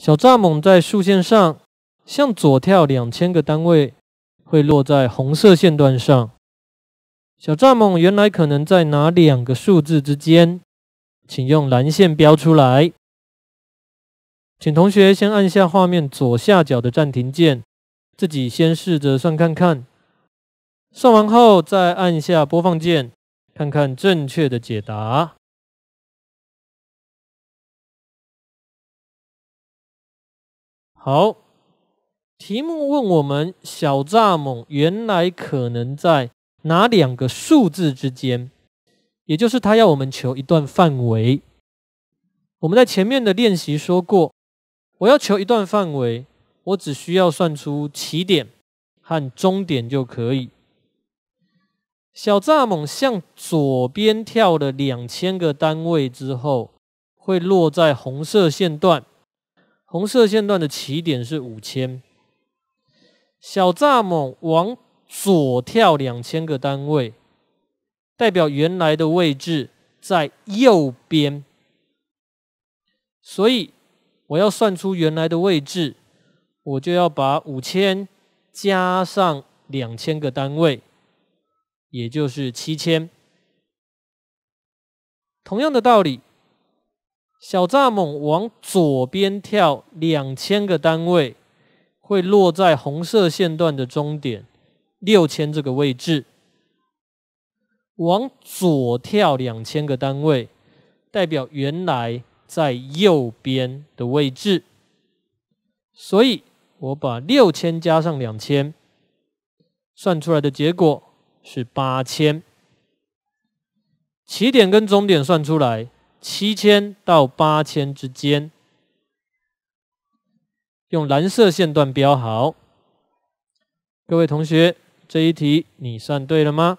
小蚱蜢在竖线上向左跳两千个单位，会落在红色线段上。小蚱蜢原来可能在哪两个数字之间？请用蓝线标出来。请同学先按下画面左下角的暂停键，自己先试着算看看。算完后再按下播放键，看看正确的解答。好，题目问我们，小蚱蜢原来可能在哪两个数字之间？也就是他要我们求一段范围。我们在前面的练习说过，我要求一段范围，我只需要算出起点和终点就可以。小蚱蜢向左边跳了两千个单位之后，会落在红色线段。红色线段的起点是五千，小蚱蜢往左跳两千个单位，代表原来的位置在右边，所以我要算出原来的位置，我就要把五千加上两千个单位，也就是七千。同样的道理。小蚱蜢往左边跳两千个单位，会落在红色线段的终点六千这个位置。往左跳两千个单位，代表原来在右边的位置。所以我把六千加上两千，算出来的结果是八千。起点跟终点算出来。七千到八千之间，用蓝色线段标好。各位同学，这一题你算对了吗？